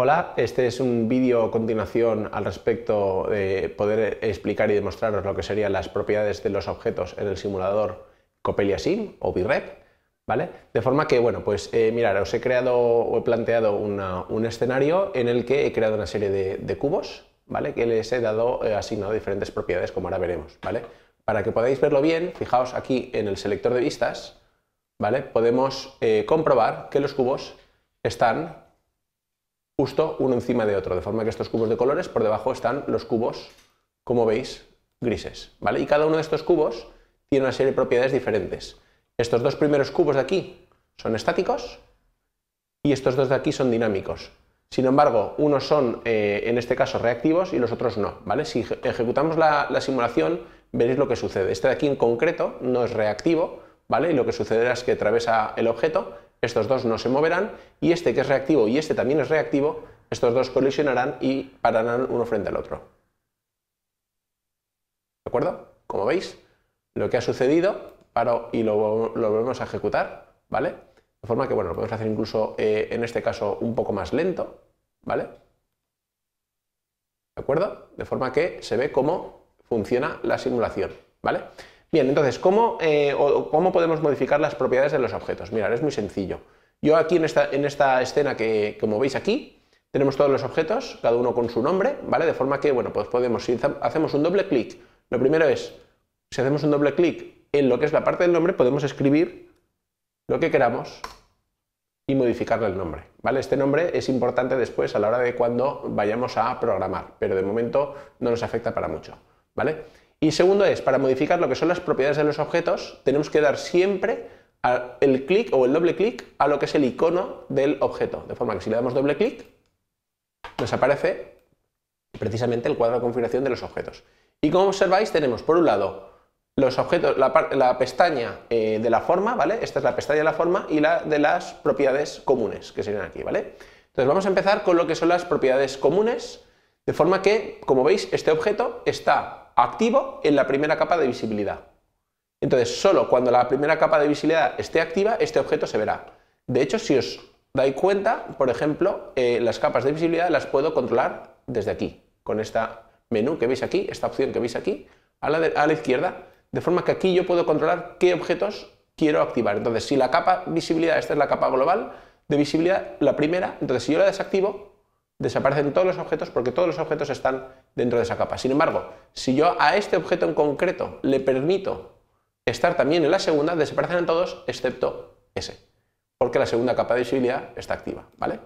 Hola, este es un vídeo continuación al respecto de poder explicar y demostraros lo que serían las propiedades de los objetos en el simulador Copelia Sim o BREP, ¿vale? De forma que, bueno, pues eh, mirar, os he creado o he planteado un escenario en el que he creado una serie de, cubos, ¿vale? Que les he dado, eh, asignado diferentes propiedades, como ahora veremos, ¿vale? Para que podáis verlo bien, fijaos aquí en el selector de vistas, ¿vale? Podemos eh, comprobar que los cubos están justo uno encima de otro, de forma que estos cubos de colores por debajo están los cubos, como veis, grises. ¿vale? Y cada uno de estos cubos tiene una serie de propiedades diferentes. Estos dos primeros cubos de aquí son estáticos y estos dos de aquí son dinámicos. Sin embargo, unos son, eh, en este caso, reactivos y los otros no. ¿vale? Si ejecutamos la, simulación, veréis lo que sucede. Este de aquí en concreto no es reactivo, ¿vale? y lo que sucederá es que atraviesa el objeto estos dos no se moverán y este que es reactivo y este también es reactivo, estos dos colisionarán y pararán uno frente al otro. ¿De acuerdo? Como veis, lo que ha sucedido, paro y lo, volvemos a ejecutar, ¿vale? De forma que, bueno, lo podemos hacer incluso eh, en este caso un poco más lento, ¿vale? ¿De acuerdo? De forma que se ve cómo funciona la simulación, ¿vale? Bien, entonces, ¿cómo, eh, ¿cómo podemos modificar las propiedades de los objetos? Mirad, es muy sencillo. Yo aquí en esta, en esta escena que, como veis aquí, tenemos todos los objetos, cada uno con su nombre, ¿vale? De forma que, bueno, pues podemos, si hacemos un doble clic, lo primero es, si hacemos un doble clic en lo que es la parte del nombre, podemos escribir lo que queramos y modificarle el nombre, ¿vale? Este nombre es importante después a la hora de cuando vayamos a programar, pero de momento no nos afecta para mucho, ¿vale? Y segundo es, para modificar lo que son las propiedades de los objetos, tenemos que dar siempre el clic o el doble clic a lo que es el icono del objeto. De forma que si le damos doble clic, nos aparece precisamente el cuadro de configuración de los objetos. Y como observáis, tenemos por un lado los objetos, la, pestaña eh, de la forma, ¿vale? Esta es la pestaña de la forma y la de las propiedades comunes, que serían aquí, ¿vale? Entonces vamos a empezar con lo que son las propiedades comunes, de forma que, como veis, este objeto está activo en la primera capa de visibilidad. Entonces, solo cuando la primera capa de visibilidad esté activa, este objeto se verá. De hecho, si os dais cuenta, por ejemplo, eh, las capas de visibilidad las puedo controlar desde aquí, con esta menú que veis aquí, esta opción que veis aquí, a la, a la izquierda, de forma que aquí yo puedo controlar qué objetos quiero activar. Entonces, si la capa visibilidad, esta es la capa global de visibilidad, la primera, entonces si yo la desactivo, desaparecen todos los objetos porque todos los objetos están dentro de esa capa. Sin embargo, si yo a este objeto en concreto le permito estar también en la segunda, desaparecen todos excepto ese, porque la segunda capa de visibilidad está activa, ¿vale?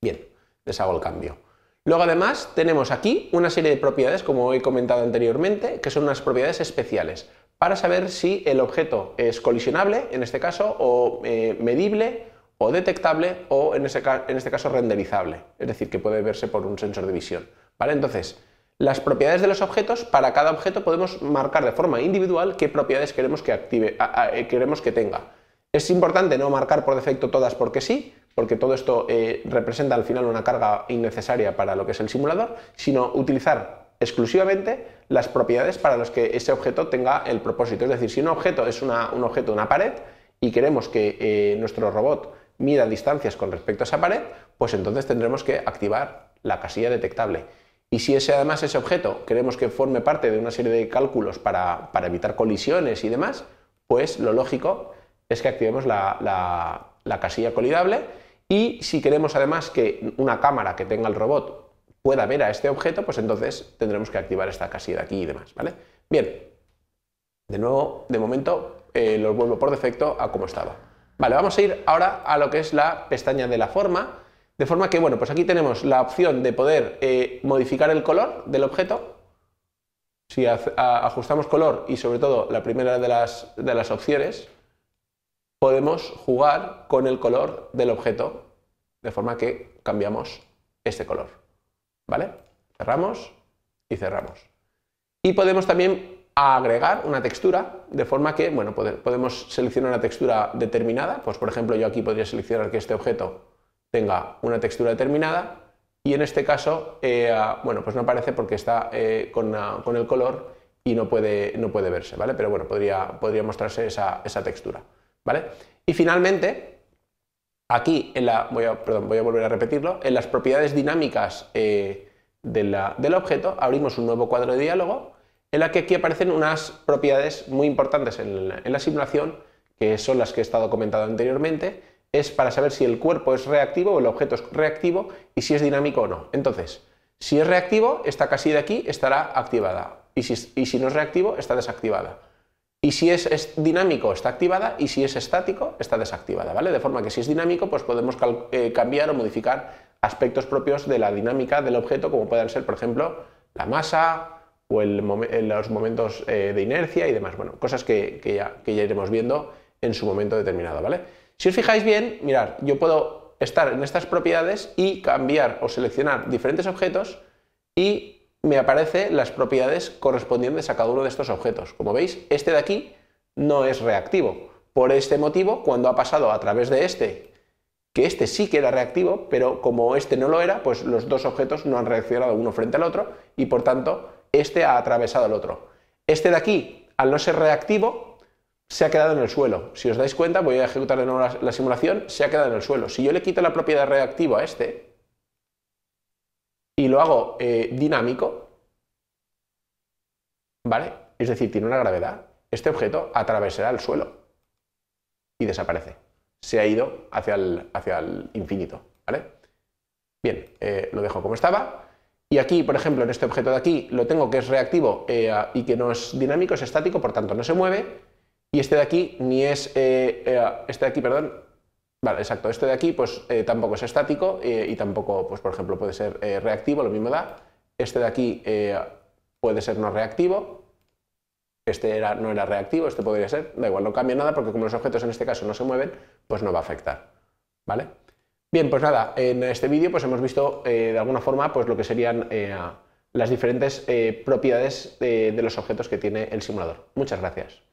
Bien, les el cambio. Luego además tenemos aquí una serie de propiedades, como he comentado anteriormente, que son unas propiedades especiales para saber si el objeto es colisionable, en este caso, o eh, medible, o detectable, o en este caso renderizable, es decir, que puede verse por un sensor de visión. Entonces, las propiedades de los objetos, para cada objeto podemos marcar de forma individual qué propiedades queremos que, active, eh, queremos que tenga. Es importante no marcar por defecto todas porque sí, porque todo esto eh, representa al final una carga innecesaria para lo que es el simulador, sino utilizar exclusivamente las propiedades para las que ese objeto tenga el propósito. Es decir, si un objeto es una, un objeto, una pared, y queremos que eh, nuestro robot mida distancias con respecto a esa pared, pues entonces tendremos que activar la casilla detectable. Y si ese, además ese objeto queremos que forme parte de una serie de cálculos para, evitar colisiones y demás, pues lo lógico es que activemos la, casilla colidable y si queremos además que una cámara que tenga el robot pueda ver a este objeto, pues entonces tendremos que activar esta casilla aquí y demás, ¿vale? Bien, de nuevo, de momento eh, los vuelvo por defecto a como estaba. Vale, vamos a ir ahora a lo que es la pestaña de la forma de forma que, bueno, pues aquí tenemos la opción de poder eh, modificar el color del objeto. Si ajustamos color y sobre todo la primera de las, de las opciones, podemos jugar con el color del objeto, de forma que cambiamos este color. ¿Vale? Cerramos y cerramos. Y podemos también agregar una textura, de forma que, bueno, podemos seleccionar una textura determinada, pues por ejemplo yo aquí podría seleccionar que este objeto tenga una textura determinada y en este caso, eh, ah, bueno, pues no aparece porque está eh, ah, con, el color y no puede, verse, ¿vale? Pero bueno, podría, mostrarse esa, textura, ¿vale? Y finalmente, aquí, en la, voy, a, perdón, voy a volver a repetirlo, en las propiedades dinámicas eh, del objeto abrimos un nuevo cuadro de diálogo en la que aquí aparecen unas propiedades muy importantes en la, en la simulación, que son las que he estado comentando anteriormente, es para saber si el cuerpo es reactivo o el objeto es reactivo y si es dinámico o no. Entonces, si es reactivo, esta casilla de aquí estará activada y si, no es reactivo, está desactivada. Y si es, dinámico, está activada y si es estático, está desactivada, ¿vale? De forma que si es dinámico, pues podemos eh, cambiar o modificar aspectos propios de la dinámica del objeto, como puedan ser, por ejemplo, la masa, o eh, los momentos eh, de inercia y demás. Bueno, cosas que, ya, que, ya, iremos viendo en su momento determinado, ¿vale? Si os fijáis bien, mirad, yo puedo estar en estas propiedades y cambiar o seleccionar diferentes objetos y me aparece las propiedades correspondientes a cada uno de estos objetos. Como veis, este de aquí no es reactivo. Por este motivo, cuando ha pasado a través de este, que este sí que era reactivo, pero como este no lo era, pues los dos objetos no han reaccionado uno frente al otro y por tanto este ha atravesado el otro. Este de aquí, al no ser reactivo, se ha quedado en el suelo. Si os dais cuenta, voy a ejecutar de nuevo la, simulación, se ha quedado en el suelo. Si yo le quito la propiedad reactiva a este y lo hago eh, dinámico, ¿vale? Es decir, tiene una gravedad. Este objeto atravesará el suelo y desaparece. Se ha ido hacia el, hacia el infinito, ¿vale? Bien, eh, lo dejo como estaba. Y aquí, por ejemplo, en este objeto de aquí, lo tengo que es reactivo eh, y que no es dinámico, es estático, por tanto no se mueve y este de aquí ni es. Eh, eh, este de aquí, perdón. Vale, exacto. Este de aquí, pues eh, tampoco es estático y tampoco, pues por ejemplo, puede ser reactivo, lo mismo da. Este de aquí puede ser no reactivo. Este era, no era reactivo, este podría ser. Da igual, no cambia nada porque como los objetos en este caso no se mueven, pues no va a afectar. ¿Vale? Bien, pues nada, en este vídeo pues hemos visto de alguna forma pues lo que serían las diferentes propiedades de los objetos que tiene el simulador. Muchas gracias.